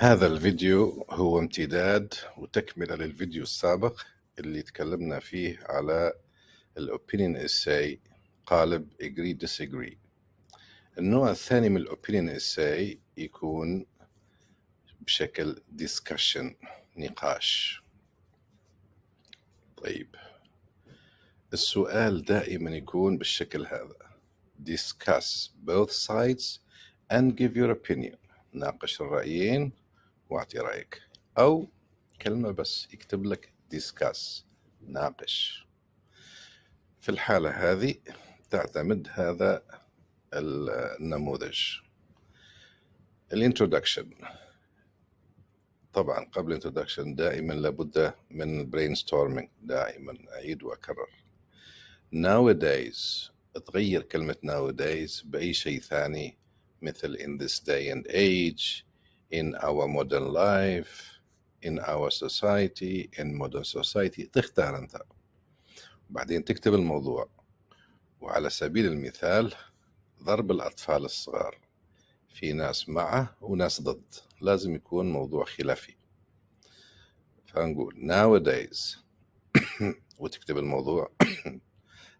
هذا الفيديو هو امتداد وتكملة للفيديو السابق اللي تكلمنا فيه على Opinion essay قالب agree disagree النوع الثاني من Opinion essay يكون بشكل discussion نقاش طيب السؤال دائما يكون بالشكل هذا discuss both sides and give your opinion ناقش الرأيين واعطي رايك او كلمه بس يكتب لك ديسكاس ناقش في الحاله هذه تعتمد هذا النموذج الانترودكشن طبعا قبل الانترودكشن دائما لابد من برين ستورمينج دائما اعيد واكرر nowadays تغير كلمة nowadays بأي شيء ثاني مثل in this day and age in our modern life in our society in modern society تختار انت وبعدين تكتب الموضوع وعلى سبيل المثال ضرب الأطفال الصغار في ناس معه وناس ضد لازم يكون موضوع خلافي فنقول nowadays وتكتب الموضوع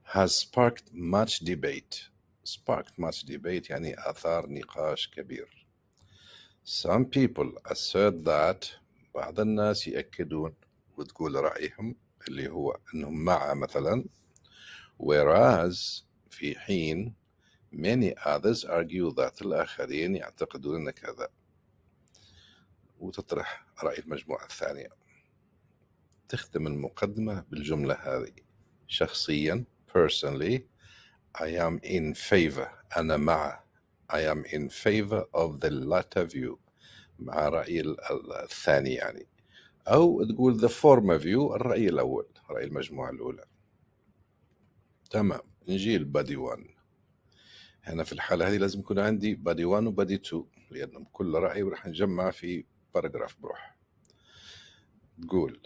has sparked much debate sparked much debate يعني أثار نقاش كبير Some people assert that بعض الناس يأكدون وتقول رأيهم اللي هو أنهم مع مثلا whereas في حين many others argue that الآخرين يعتقدون أن كذا وتطرح رأي المجموعة الثانية تختم المقدمة بالجملة هذه شخصيا personally I am in favor أنا مع I am in favor of the latter view مع رأي الثاني يعني أو تقول the former view الرأي الأول رأي المجموعة الأولى تمام نجي لبادي 1 هنا في الحالة هذه لازم يكون عندي بادي 1 وبادي 2 لأنهم كل رأي راح نجمع في باراجراف بروح تقول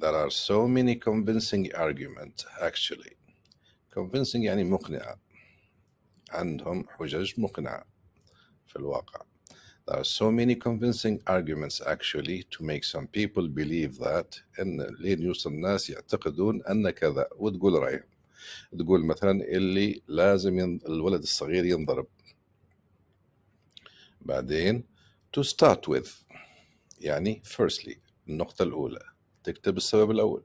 there are so many convincing arguments actually convincing يعني مقنعة عندهم حجج مقنعة في الواقع There are so many convincing arguments actually to make some people believe that إن لين يوصل الناس يعتقدون أن كذا وتقول رأيهم تقول مثلا اللي لازم ين... الولد الصغير ينضرب بعدين to start with يعني firstly النقطة الأولى تكتب السبب الأول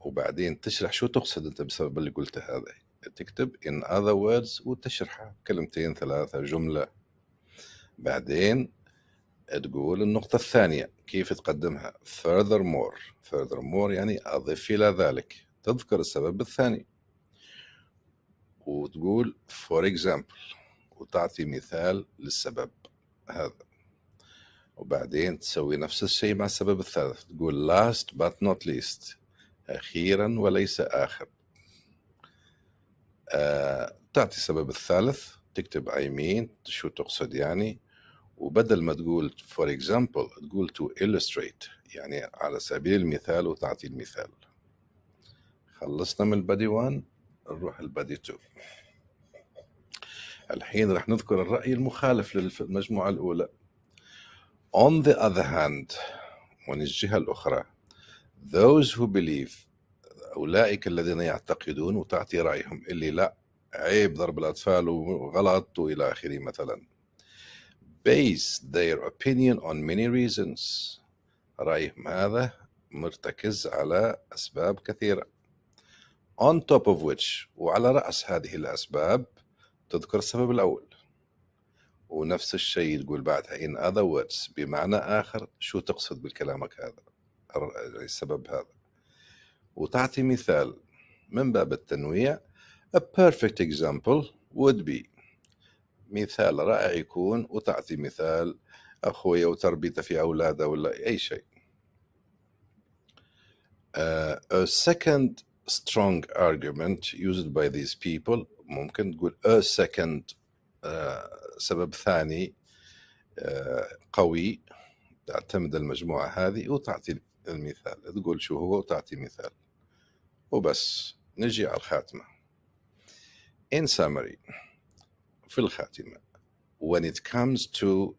وبعدين تشرح شو تقصد أنت بسبب اللي قلته هذا تكتب in other words وتشرحها كلمتين ثلاثة جملة بعدين تقول النقطة الثانية كيف تقدمها furthermore furthermore يعني أضف إلى ذلك تذكر السبب الثاني وتقول for example وتعطي مثال للسبب هذا وبعدين تسوي نفس الشيء مع السبب الثالث تقول last but not least أخيرا وليس آخر آه، تعطي السبب الثالث تكتب اي مين شو تقصد يعني وبدل ما تقول فور اكزامبل تقول تو illustrate يعني على سبيل المثال وتعطي المثال خلصنا من البادي 1 نروح البادي 2 الحين راح نذكر الرأي المخالف للمجموعة الأولى On the other hand من الجهة الأخرى those who believe اولئك الذين يعتقدون وتعطي رايهم اللي لا عيب ضرب الاطفال وغلط والى اخره مثلا base their opinion on many reasons رايهم هذا مرتكز على اسباب كثيره on top of which وعلى راس هذه الاسباب تذكر السبب الاول ونفس الشيء تقول بعدها in other words بمعنى آخر شو تقصد بالكلامك هذا السبب هذا وتعطي مثال من باب التنويع a perfect example would be مثال رائع يكون وتعطي مثال أخويا وتربيته في أولاده ولا أي شيء uh, a second strong argument used by these people ممكن تقول a second uh, سبب ثاني uh, قوي تعتمد المجموعة هذه وتعطي المثال تقول شو هو وتعطي مثال وبس نجي على الخاتمة in summary في الخاتمة when it comes to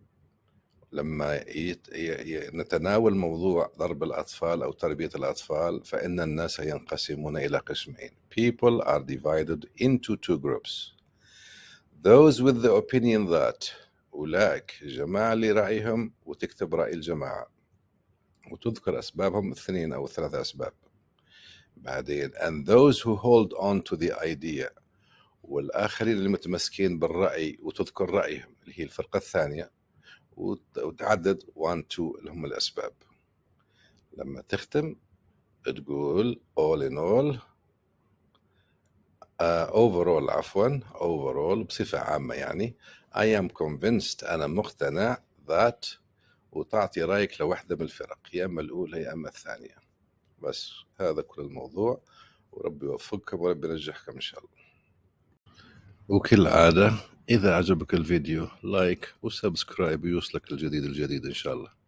لما يت... ي... نتناول موضوع ضرب الأطفال أو تربية الأطفال فإن الناس ينقسمون إلى قسمين people are divided into two groups those with the opinion that أولئك جماعة لرأيهم وتكتب رأي الجماعة وتذكر أسبابهم الاثنين أو الثلاثة أسباب بعدين and those who hold on to the idea والآخرين المتمسكين بالرأي وتذكر رأيهم اللي هي الفرقة الثانية وتعدد 1 2 اللي هم الأسباب لما تختم تقول all in all uh, overall عفوا overall بصفة عامة يعني I am convinced أنا مقتنع that وتعطي رايك لوحده من الفرق يا اما الاولى يا اما الثانيه بس هذا كل الموضوع وربي يوفقكم وربي ينجحكم ان شاء الله وكالعاده اذا عجبك الفيديو لايك وسبسكرايب ويوصلك الجديد الجديد ان شاء الله